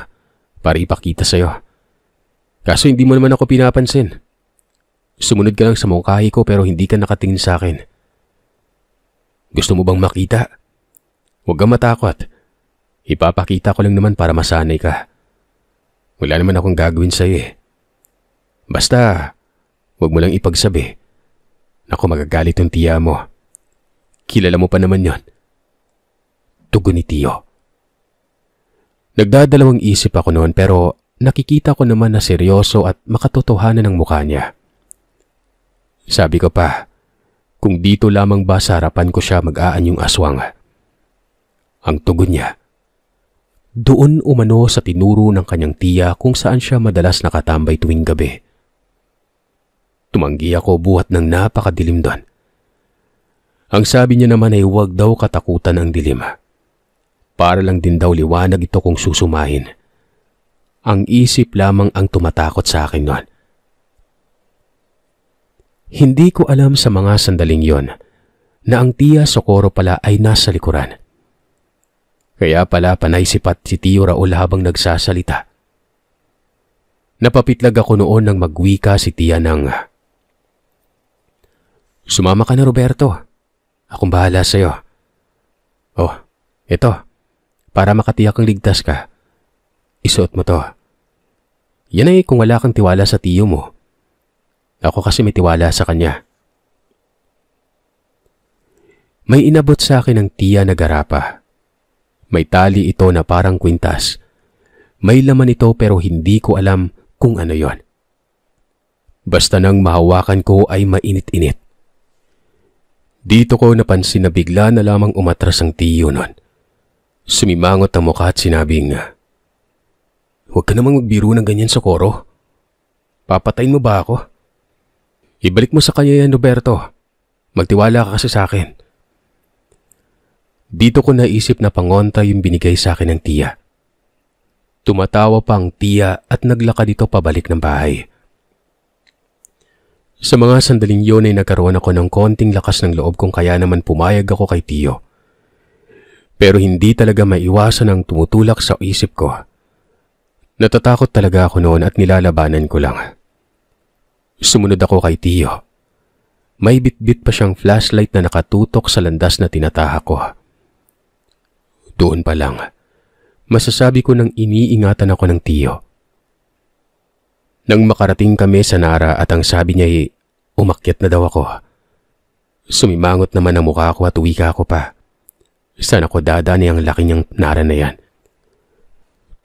para ipakita sa'yo. Kaso hindi mo naman ako pinapansin. Sumunod ka lang sa mungkahi ko pero hindi ka nakatingin sa akin. Gusto mo bang makita? Huwag kang matakot. Ipapakita ko lang naman para masanay ka. Wala naman akong gagawin sa'yo eh. Basta, huwag mo lang ipagsabi. Naku, magagalit yung tiya mo. Kilala mo pa naman yon. Tugon ni Tiyo. Nagdadalawang isip ako noon pero nakikita ko naman na seryoso at makatotohanan ang mukha niya. Sabi ko pa, kung dito lamang ba sa harapan ko siya mag-aan yung aswang. Ang tugon niya. Doon umano sa tinuro ng kanyang tiya kung saan siya madalas nakatambay tuwing gabi. Tumanggi ako buhat ng napakadilim doon. Ang sabi niya naman ay huwag daw katakutan ang dilima. Para lang din daw liwanag ito kung susumahin. Ang isip lamang ang tumatakot sa akin noon. Hindi ko alam sa mga sandaling yon na ang tiya Socorro pala ay nasa likuran. Kaya pala panay sipat si Tio Raul habang nagsasalita. Napapitlag ako noon nang magwika si Tia ng Sumama ka na Roberto. Akong bahala sa'yo. Oh, ito para makatiyak kang ligtas ka, isuot mo to. Yan ay kung wala kang tiwala sa tiyo mo. Ako kasi may tiwala sa kanya. May inabot sa akin ng tiya na garapa. May tali ito na parang kwintas. May laman ito pero hindi ko alam kung ano yon. Basta nang mahawakan ko ay mainit-init. Dito ko napansin na bigla na lamang umatras ang tiyo nun. Sumimangot ang mukha at sinabing, Huwag ka namang magbiro ng ganyan, sa koro. Papatayin mo ba ako? Ibalik mo sa kanya yan, Roberto. Magtiwala ka kasi sa akin. Dito ko naisip na pangonta yung binigay sa akin ng tiya. Tumatawa pa ang tiya at naglakad dito pabalik ng bahay. Sa mga sandaling yun ay nagkaroon ako ng konting lakas ng loob kung kaya naman pumayag ako kay Tiyo. Pero hindi talaga maiwasan ang tumutulak sa isip ko. Natatakot talaga ako noon at nilalabanan ko lang. Sumunod ako kay Tio. May bitbit pa siyang flashlight na nakatutok sa landas na tinataha ko. Doon pa lang, masasabi ko nang iniingatan ako ng Tio. Nang makarating kami sa Nara at ang sabi niya ay umakyat na daw ako. Sumimangot naman ang mukha ko at uwi ka ako pa. Saan ako dadani ang laki niyang naranayan?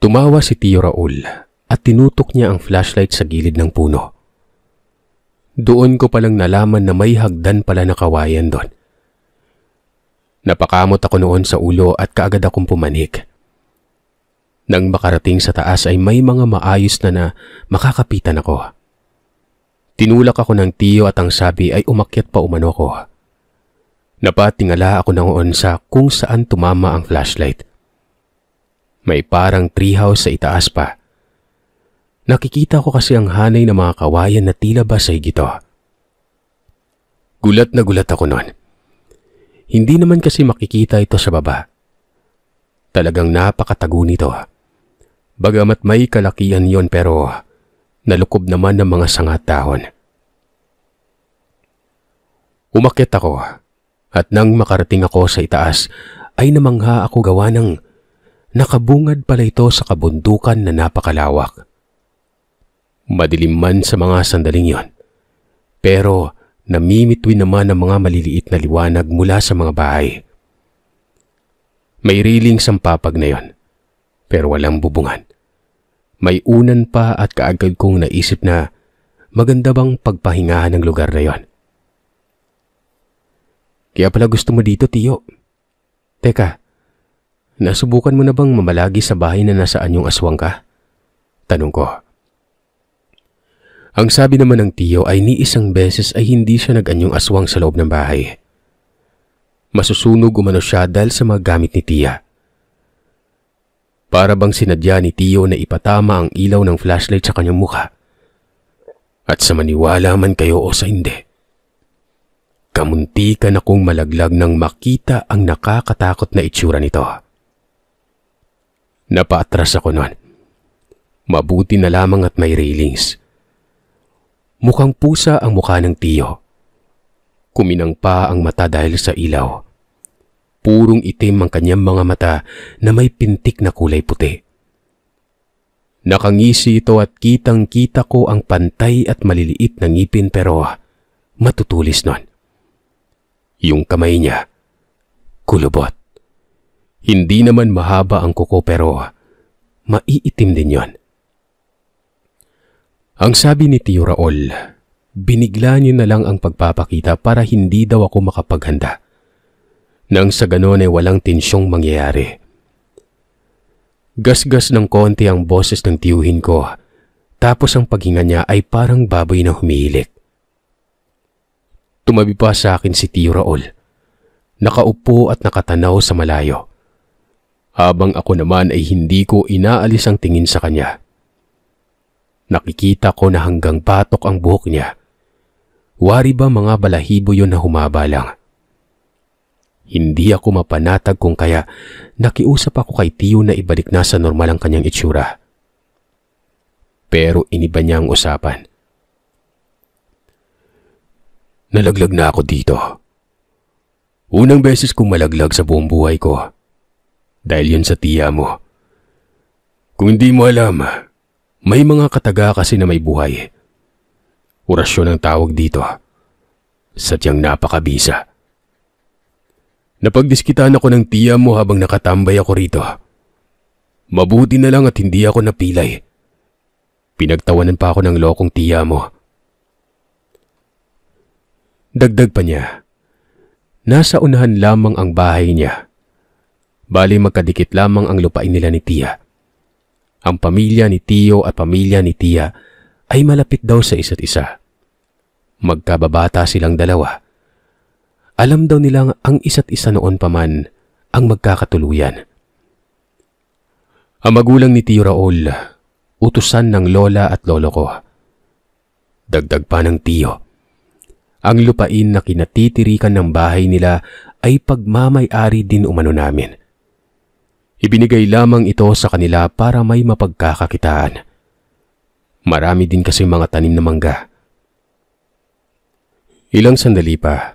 Tumawa si Tio Raul at tinutok niya ang flashlight sa gilid ng puno. Doon ko palang nalaman na may hagdan pala na kawayan doon. Napakamot ako noon sa ulo at kaagad akong pumanik. Nang makarating sa taas ay may mga maayos na na makakapitan ako. Tinulak ako ng tiyo at ang sabi ay umakyat pa umano ko. Napatingala ako noon onsa kung saan tumama ang flashlight. May parang treehouse sa itaas pa. Nakikita ko kasi ang hanay ng mga kawayan na tila ba sa higito. Gulat na gulat ako noon. Hindi naman kasi makikita ito sa baba. Talagang napakatago nito. Bagamat may kalakian yon pero nalukob naman ng mga sangat dahon. Umakyat ako at nang makarating ako sa itaas, ay namangha ako gawa ng nakabungad pala ito sa kabundukan na napakalawak. Madilim man sa mga sandaling yon. Pero namimitwi naman ang mga maliliit na liwanag mula sa mga bahay. May riling sampapag na yon. Pero walang bubungan. May unan pa at kaagad kong naisip na maganda bang pagpahingahan ng lugar na yon. Kaya pala gusto mo dito, Tiyo. Teka, nasubukan mo na bang mamalagi sa bahay na nasaan yung aswang ka? Tanong ko. Ang sabi naman ng tiyo ay ni isang beses ay hindi siya nag-anyong aswang sa loob ng bahay. Masusunog umano siya dahil sa mga gamit ni tiya. Para bang sinadya ni tiyo na ipatama ang ilaw ng flashlight sa kanyang mukha. At sa maniwala man kayo o sa hindi, Kamuntikan akong malaglag nang makita ang nakakatakot na itsura nito. Napaatras ako noon. Mabuti na lamang at may railings. Mukhang pusa ang mukha ng tiyo. Kuminang pa ang mata dahil sa ilaw. Purong itim ang kanyang mga mata na may pintik na kulay puti. Nakangisi ito at kitang kita ko ang pantay at maliliit na ngipin pero matutulis noon. Yung kamay niya, kulubot. Hindi naman mahaba ang kuko pero maiitim din yon. Ang sabi ni Tio Raul, binigla niyo na lang ang pagpapakita para hindi daw ako makapaghanda. Nang sa ganon ay walang tensyong mangyayari. Gasgas ng konti ang boses ng tiyuhin ko tapos ang paghinga niya ay parang baboy na humihilik. Tumabi pa sa akin si Tio Raul. Nakaupo at nakatanaw sa malayo. Habang ako naman ay hindi ko inaalis ang tingin sa kanya. Nakikita ko na hanggang patok ang buhok niya. Wari ba mga balahibo yon na humaba lang? Hindi ako mapanatag kung kaya nakiusap ako kay Tio na ibalik na sa normal ang kanyang itsura. Pero iniba niya ang usapan. Nalaglag na ako dito. Unang beses kong malaglag sa buong buhay ko. Dahil yun sa tiya mo. Kung hindi mo alam, may mga kataga kasi na may buhay. Orasyon ang tawag dito. Sadyang napakabisa. Napagdiskitan ako ng tiya mo habang nakatambay ako rito. Mabuti na lang at hindi ako napilay. Pinagtawanan pa ako ng lokong tiya mo. Dagdag pa niya. Nasa unahan lamang ang bahay niya. Bali magkadikit lamang ang lupain nila ni Tia. Ang pamilya ni Tio at pamilya ni Tia ay malapit daw sa isa't isa. Magkababata silang dalawa. Alam daw nilang ang isa't isa noon pa man ang magkakatuluyan. Ang magulang ni Tio Raul, utusan ng lola at lolo ko. Dagdag pa ng Tio. Ang lupain na kinatitirikan ng bahay nila ay pagmamay-ari din umano namin. Ibinigay lamang ito sa kanila para may mapagkakakitaan. Marami din kasi mga tanim na mangga. Ilang sandali pa,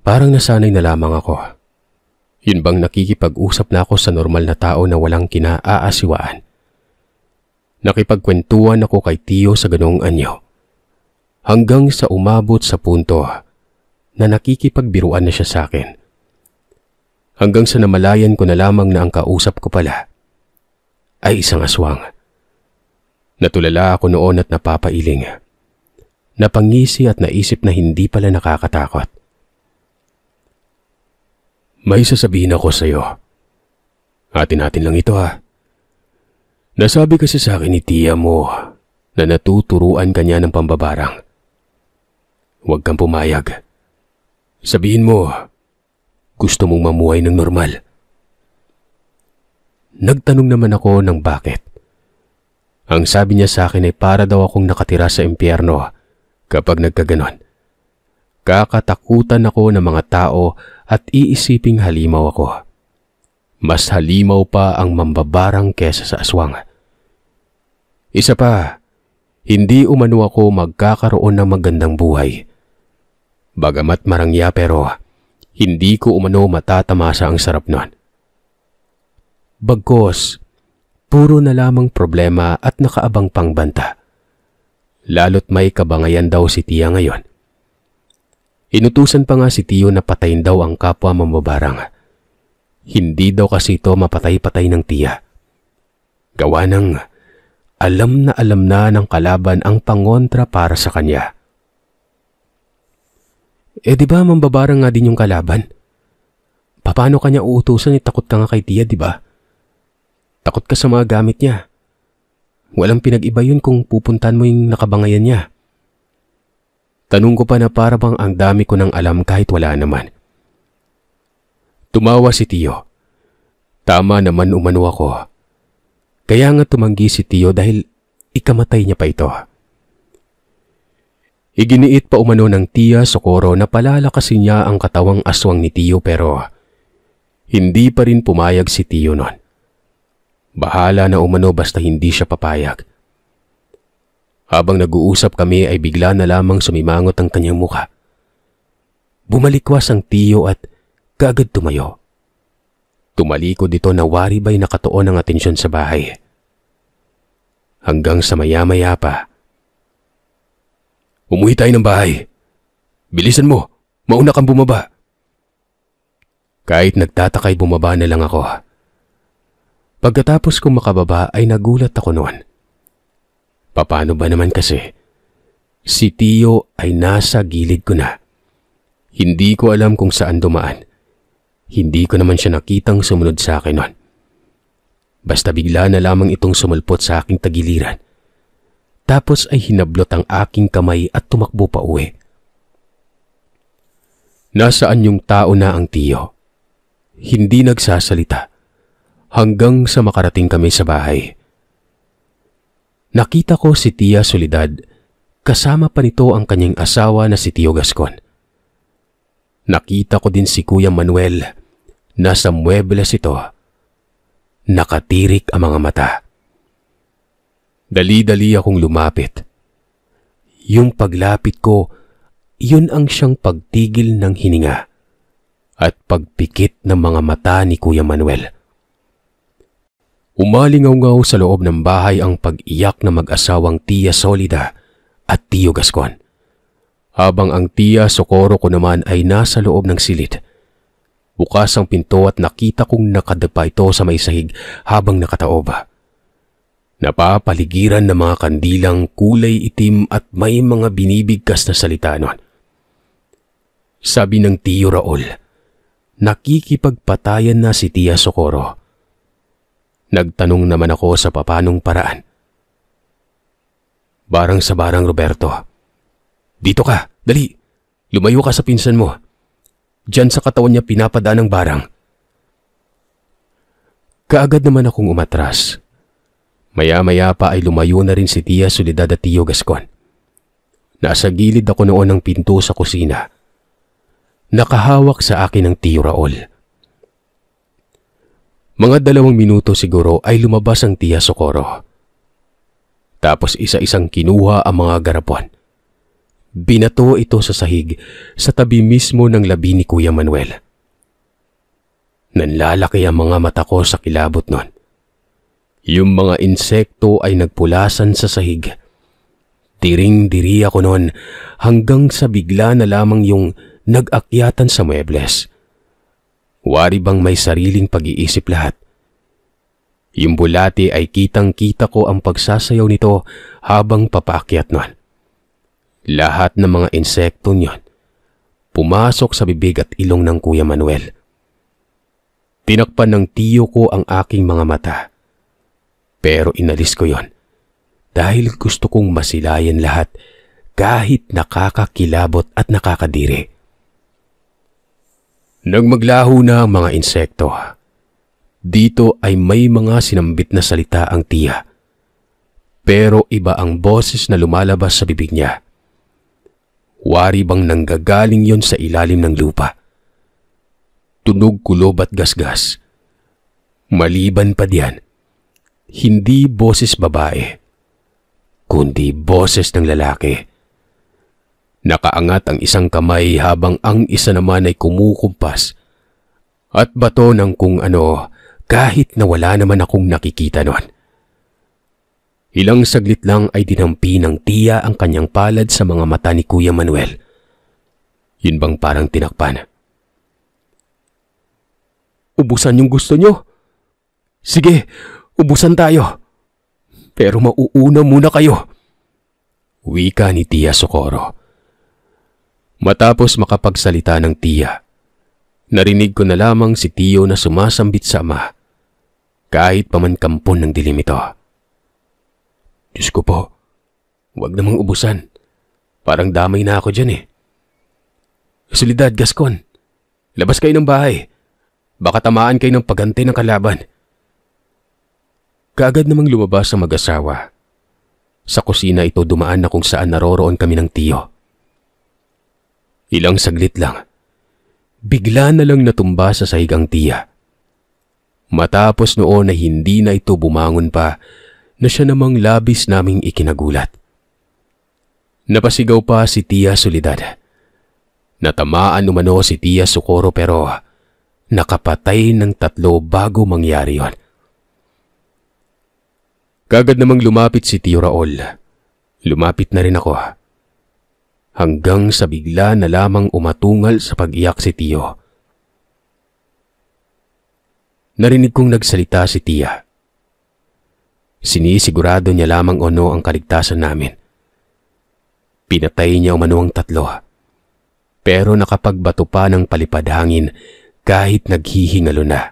parang nasanay na lamang ako. Yun bang nakikipag-usap na ako sa normal na tao na walang kinaaasiwaan? Nakipagkwentuhan ako kay Tio sa ganong anyo hanggang sa umabot sa punto na nakikipagbiruan na siya sa akin. Hanggang sa namalayan ko na lamang na ang kausap ko pala ay isang aswang. Natulala ako noon at napapailing. Napangisi at naisip na hindi pala nakakatakot. May sasabihin ako sa iyo. atin natin lang ito ha. Nasabi kasi sa akin ni tiya mo na natuturuan kanya ng pambabarang. Huwag kang pumayag. Sabihin mo, gusto mong mamuhay ng normal. Nagtanong naman ako ng bakit. Ang sabi niya sa akin ay para daw akong nakatira sa impyerno kapag nagkaganon. Kakatakutan ako ng mga tao at iisiping halimaw ako. Mas halimaw pa ang mambabarang kesa sa aswang. Isa pa, hindi umano ako magkakaroon ng magandang buhay Bagamat marangya pero hindi ko umano matatamasa ang sarap nun. Bagkos, puro na lamang problema at nakaabang pangbanta. Lalo't may kabangayan daw si Tia ngayon. Inutusan pa nga si Tio na patayin daw ang kapwa mamabarang. Hindi daw kasi ito mapatay-patay ng Tia. Gawa ng alam na alam na ng kalaban ang pangontra para sa kanya eh di ba mambabarang nga din yung kalaban? Paano kanya uutusan ni takot ka nga kay Tia, di ba? Takot ka sa mga gamit niya. Walang pinag-iba yun kung pupuntan mo yung nakabangayan niya. Tanong ko pa na para bang ang dami ko nang alam kahit wala naman. Tumawa si Tiyo. Tama naman umano ako. Kaya nga tumanggi si Tiyo dahil ikamatay niya pa ito. Iginiit pa umano ng tiya Socorro na palalakasin niya ang katawang aswang ni Tio pero hindi pa rin pumayag si Tio nun. Bahala na umano basta hindi siya papayag. Habang nag-uusap kami ay bigla na lamang sumimangot ang kanyang mukha. Bumalikwas ang Tio at kaagad tumayo. Tumaliko dito na waribay nakatoon ang atensyon sa bahay. Hanggang sa maya-maya pa, Umuwi tayo ng bahay. Bilisan mo. Mauna kang bumaba. Kahit nagtatakay bumaba na lang ako. Pagkatapos kong makababa ay nagulat ako noon. Papano ba naman kasi? Si Tio ay nasa gilid ko na. Hindi ko alam kung saan dumaan. Hindi ko naman siya nakitang sumunod sa akin noon. Basta bigla na lamang itong sumulpot sa aking tagiliran. Tapos ay hinablot ang aking kamay at tumakbo pa uwi. Nasaan yung tao na ang tiyo? Hindi nagsasalita hanggang sa makarating kami sa bahay. Nakita ko si Tia Solidad kasama pa nito ang kanyang asawa na si Tio Gascon. Nakita ko din si Kuya Manuel. Nasa muebles ito. Nakatirik ang mga mata. Dali-dali akong lumapit. Yung paglapit ko, yun ang siyang pagtigil ng hininga at pagpikit ng mga mata ni Kuya Manuel. Umalingaw-ngaw sa loob ng bahay ang pag-iyak ng mag-asawang Tia Solida at Tio Gascon. Habang ang Tia Socorro ko naman ay nasa loob ng silid. Bukas ang pinto at nakita kong nakadapa ito sa may sahig habang nakataob. Napapaligiran ng mga kandilang kulay itim at may mga binibigkas na salita nun. Sabi ng tiyo Raul, nakikipagpatayan na si Tia Socorro. Nagtanong naman ako sa papanong paraan. Barang sa barang Roberto. Dito ka, dali. Lumayo ka sa pinsan mo. Diyan sa katawan niya pinapadaan ang barang. Kaagad naman akong umatras Maya-maya pa ay lumayo na rin si Tia Soledad at Tio Gascon. Nasa gilid ako noon ng pinto sa kusina. Nakahawak sa akin ang Tio Raol. Mga dalawang minuto siguro ay lumabas ang Tia Socorro. Tapos isa-isang kinuha ang mga garapon. Binato ito sa sahig sa tabi mismo ng labi ni Kuya Manuel. Nanlalaki ang mga mata ko sa kilabot noon. Yung mga insekto ay nagpulasan sa sahig. Tiring-diri ako noon hanggang sa bigla na lamang yung nag-akyatan sa muebles. Wari bang may sariling pag-iisip lahat? Yung bulati ay kitang-kita ko ang pagsasayaw nito habang papakyat noon. Lahat ng mga insekto niyon pumasok sa bibig at ilong ng Kuya Manuel. Tinakpan ng tiyo ko ang aking mga mata pero inalis ko yon dahil gusto kong masilayan lahat kahit nakakakilabot at nakakadiri. Nang maglaho na ang mga insekto, dito ay may mga sinambit na salita ang tiya. Pero iba ang boses na lumalabas sa bibig niya. Wari bang nanggagaling yon sa ilalim ng lupa? Tunog kulob at gasgas. Maliban pa diyan, hindi boses babae, kundi boses ng lalaki. Nakaangat ang isang kamay habang ang isa naman ay kumukumpas at bato ng kung ano kahit na wala naman akong nakikita noon. Ilang saglit lang ay dinampi ng tiya ang kanyang palad sa mga mata ni Kuya Manuel. Yun bang parang tinakpan? Ubusan yung gusto nyo. Sige, Ubusan tayo. Pero mauuna muna kayo. Wika ni Tia Socorro. Matapos makapagsalita ng Tia, narinig ko na lamang si Tio na sumasambit sa ama kahit pamankampon ng dilim ito. Diyos ko po, wag namang ubusan. Parang damay na ako dyan eh. Solidad, Gascon. Labas kayo ng bahay. Baka tamaan kayo ng pagante ng kalaban. Kaagad namang lumabas ang mag-asawa. Sa kusina ito dumaan na kung saan naroroon kami ng tiyo. Ilang saglit lang. Bigla na lang natumba sa sahig ang tiya. Matapos noon na hindi na ito bumangon pa na siya namang labis naming ikinagulat. Napasigaw pa si Tia Solidad. Natamaan umano si Tia Socorro pero nakapatay ng tatlo bago mangyari yon. Kagad namang lumapit si Tio Raul. Lumapit na rin ako. Hanggang sa bigla na lamang umatungal sa pagiyak si Tio. Narinig kong nagsalita si Tia. Sinisigurado niya lamang ono ang kaligtasan namin. Pinatay niya umano ang tatlo. Pero nakapagbato pa ng palipad hangin kahit naghihingalo na.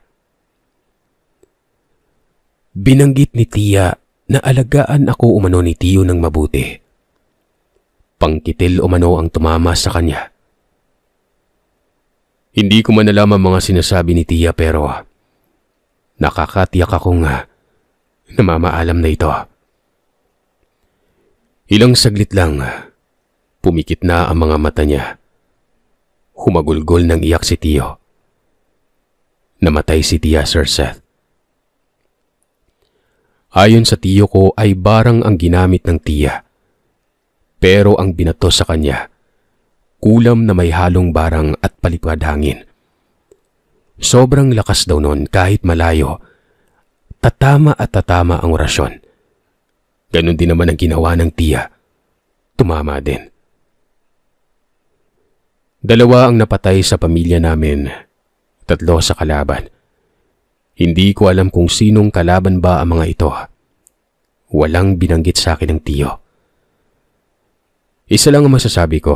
Binanggit ni Tia Naalagaan ako umano ni Tiyo ng mabuti. Pangkitil umano ang tumama sa kanya. Hindi ko man alam ang mga sinasabi ni Tia pero nakakatiyak ako akong ah, namamaalam na ito. Ilang saglit lang, ah, pumikit na ang mga mata niya. Humagulgol ng iyak si Tio. Namatay si Tia Sir Seth. Ayon sa tiyo ko ay barang ang ginamit ng tiya. Pero ang binato sa kanya, kulam na may halong barang at palipad hangin. Sobrang lakas daw noon kahit malayo. Tatama at tatama ang orasyon. Ganon din naman ang ginawa ng tiya. Tumama din. Dalawa ang napatay sa pamilya namin, tatlo sa kalaban. Hindi ko alam kung sinong kalaban ba ang mga ito. Walang binanggit sa akin ng tiyo. Isa lang ang masasabi ko.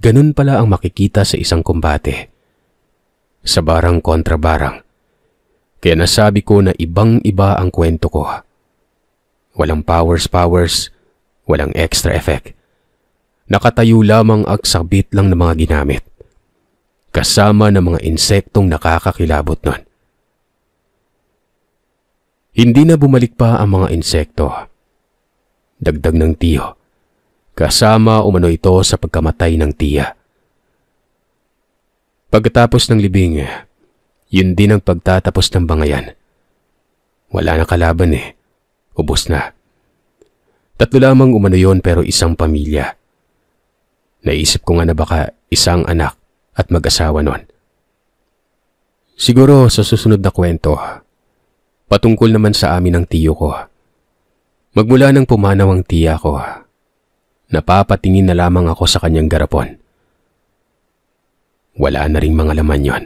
Ganun pala ang makikita sa isang kumbate. Sa barang kontra barang. Kaya nasabi ko na ibang-iba ang kwento ko. Walang powers-powers, walang extra effect. Nakatayo lamang at sabit lang ng mga ginamit. Kasama ng mga insektong nakakakilabot nun. Hindi na bumalik pa ang mga insekto. Dagdag ng tiyo. Kasama umano ito sa pagkamatay ng tiya. Pagkatapos ng libing, yun din ang pagtatapos ng bangayan. Wala na kalaban eh. Ubus na. Tatlo lamang umano yon pero isang pamilya. Naisip ko nga na baka isang anak at mag-asawa nun. Siguro sa susunod na kwento, Patungkol naman sa amin ang tiyo ko. Magmula nang pumanaw ang tiya ko, napapatingin na lamang ako sa kanyang garapon. Wala na ring mga laman yon.